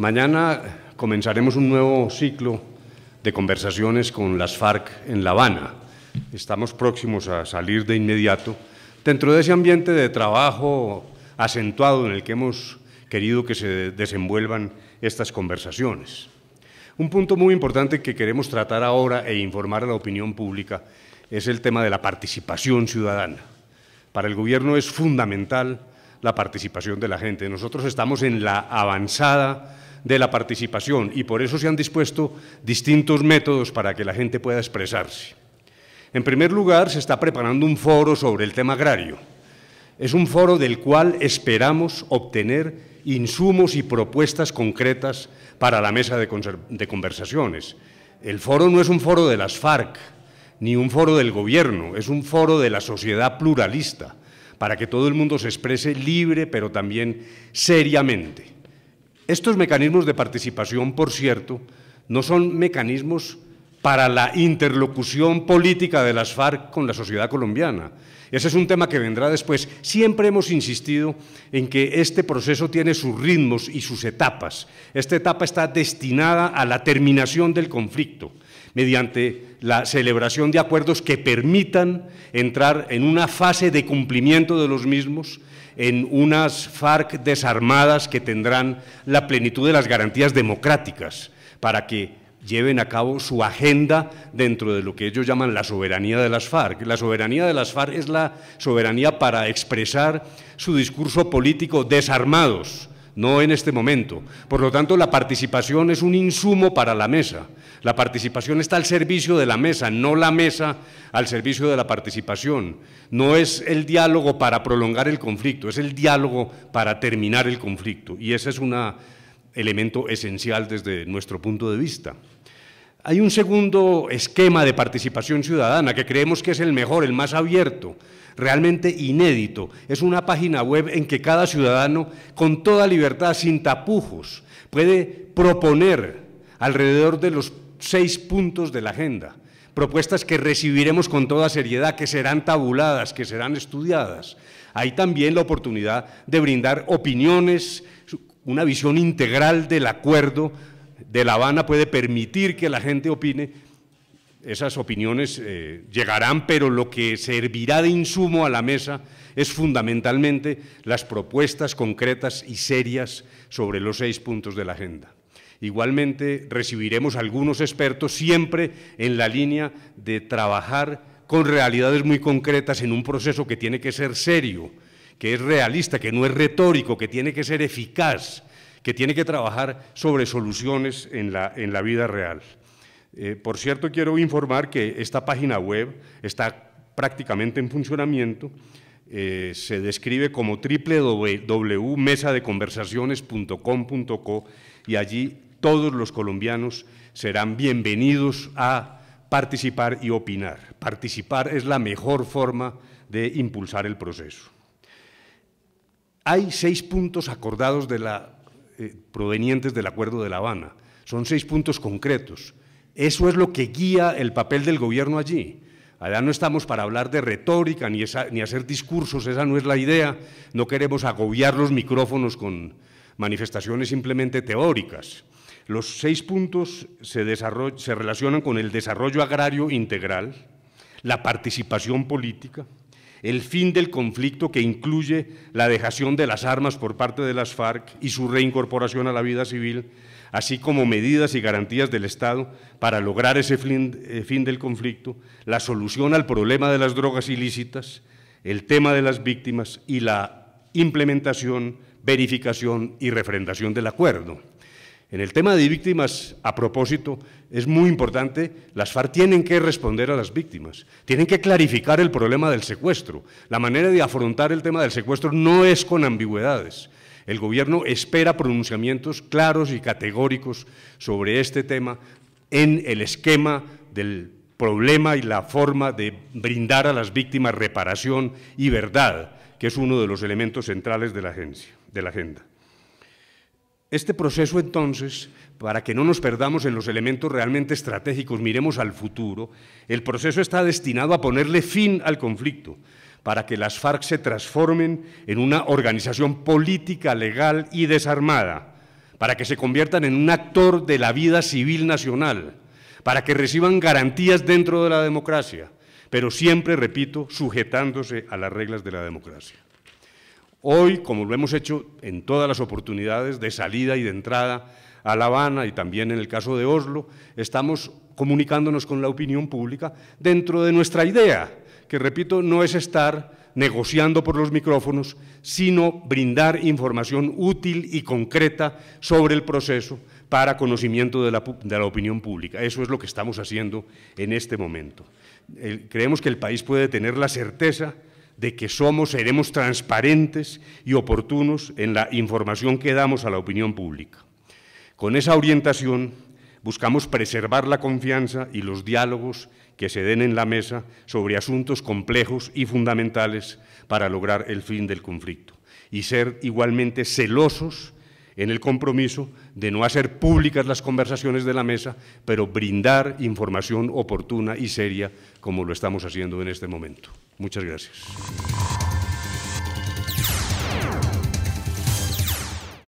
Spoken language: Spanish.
Mañana comenzaremos un nuevo ciclo de conversaciones con las FARC en La Habana. Estamos próximos a salir de inmediato dentro de ese ambiente de trabajo acentuado en el que hemos querido que se desenvuelvan estas conversaciones. Un punto muy importante que queremos tratar ahora e informar a la opinión pública es el tema de la participación ciudadana. Para el gobierno es fundamental la participación de la gente. Nosotros estamos en la avanzada de la participación y por eso se han dispuesto distintos métodos para que la gente pueda expresarse. En primer lugar, se está preparando un foro sobre el tema agrario. Es un foro del cual esperamos obtener insumos y propuestas concretas para la mesa de, conversaciones. El foro no es un foro de las FARC, ni un foro del gobierno, es un foro de la sociedad pluralista, para que todo el mundo se exprese libre, pero también seriamente. Estos mecanismos de participación, por cierto, no son mecanismos para la interlocución política de las FARC con la sociedad colombiana. Ese es un tema que vendrá después. Siempre hemos insistido en que este proceso tiene sus ritmos y sus etapas. Esta etapa está destinada a la terminación del conflicto mediante la celebración de acuerdos que permitan entrar en una fase de cumplimiento de los mismos en unas FARC desarmadas que tendrán la plenitud de las garantías democráticas para que lleven a cabo su agenda dentro de lo que ellos llaman la soberanía de las FARC. La soberanía de las FARC es la soberanía para expresar su discurso político desarmados, no en este momento. Por lo tanto, la participación es un insumo para la mesa. La participación está al servicio de la mesa, no la mesa al servicio de la participación. No es el diálogo para prolongar el conflicto, es el diálogo para terminar el conflicto. Y ese es un elemento esencial desde nuestro punto de vista. Hay un segundo esquema de participación ciudadana que creemos que es el mejor, el más abierto, realmente inédito. Es una página web en que cada ciudadano, con toda libertad, sin tapujos, puede proponer alrededor de los seis puntos de la agenda propuestas que recibiremos con toda seriedad, que serán tabuladas, que serán estudiadas. Hay también la oportunidad de brindar opiniones, una visión integral del acuerdo de La Habana puede permitir que la gente opine, esas opiniones eh, llegarán, pero lo que servirá de insumo a la mesa es fundamentalmente las propuestas concretas y serias sobre los seis puntos de la agenda. Igualmente, recibiremos algunos expertos siempre en la línea de trabajar con realidades muy concretas en un proceso que tiene que ser serio, que es realista, que no es retórico, que tiene que ser eficaz, que tiene que trabajar sobre soluciones en la, en la vida real. Eh, por cierto, quiero informar que esta página web está prácticamente en funcionamiento. Eh, se describe como www.mesadeconversaciones.com.co y allí todos los colombianos serán bienvenidos a participar y opinar. Participar es la mejor forma de impulsar el proceso. Hay seis puntos acordados de la eh, provenientes del Acuerdo de La Habana. Son seis puntos concretos. Eso es lo que guía el papel del gobierno allí. Allá no estamos para hablar de retórica ni, ni hacer discursos, esa no es la idea. No queremos agobiar los micrófonos con manifestaciones simplemente teóricas. Los seis puntos se relacionan con el desarrollo agrario integral, la participación política, el fin del conflicto que incluye la dejación de las armas por parte de las FARC y su reincorporación a la vida civil, así como medidas y garantías del Estado para lograr ese fin, eh, del conflicto, la solución al problema de las drogas ilícitas, el tema de las víctimas y la implementación, verificación y refrendación del acuerdo. En el tema de víctimas, a propósito, es muy importante, las FARC tienen que responder a las víctimas, tienen que clarificar el problema del secuestro. La manera de afrontar el tema del secuestro no es con ambigüedades. El gobierno espera pronunciamientos claros y categóricos sobre este tema en el esquema del problema y la forma de brindar a las víctimas reparación y verdad, que es uno de los elementos centrales de la, agencia, de la agenda. Este proceso entonces, para que no nos perdamos en los elementos realmente estratégicos, miremos al futuro, el proceso está destinado a ponerle fin al conflicto, para que las FARC se transformen en una organización política, legal y desarmada, para que se conviertan en un actor de la vida civil nacional, para que reciban garantías dentro de la democracia, pero siempre, repito, sujetándose a las reglas de la democracia. Hoy, como lo hemos hecho en todas las oportunidades de salida y de entrada a La Habana y también en el caso de Oslo, estamos comunicándonos con la opinión pública dentro de nuestra idea, que repito, no es estar negociando por los micrófonos, sino brindar información útil y concreta sobre el proceso para conocimiento de la, opinión pública. Eso es lo que estamos haciendo en este momento. creemos que el país puede tener la certeza de que somos, seremos transparentes y oportunos en la información que damos a la opinión pública. Con esa orientación buscamos preservar la confianza y los diálogos que se den en la mesa sobre asuntos complejos y fundamentales para lograr el fin del conflicto y ser igualmente celosos en el compromiso de no hacer públicas las conversaciones de la mesa, pero brindar información oportuna y seria como lo estamos haciendo en este momento. Muchas gracias.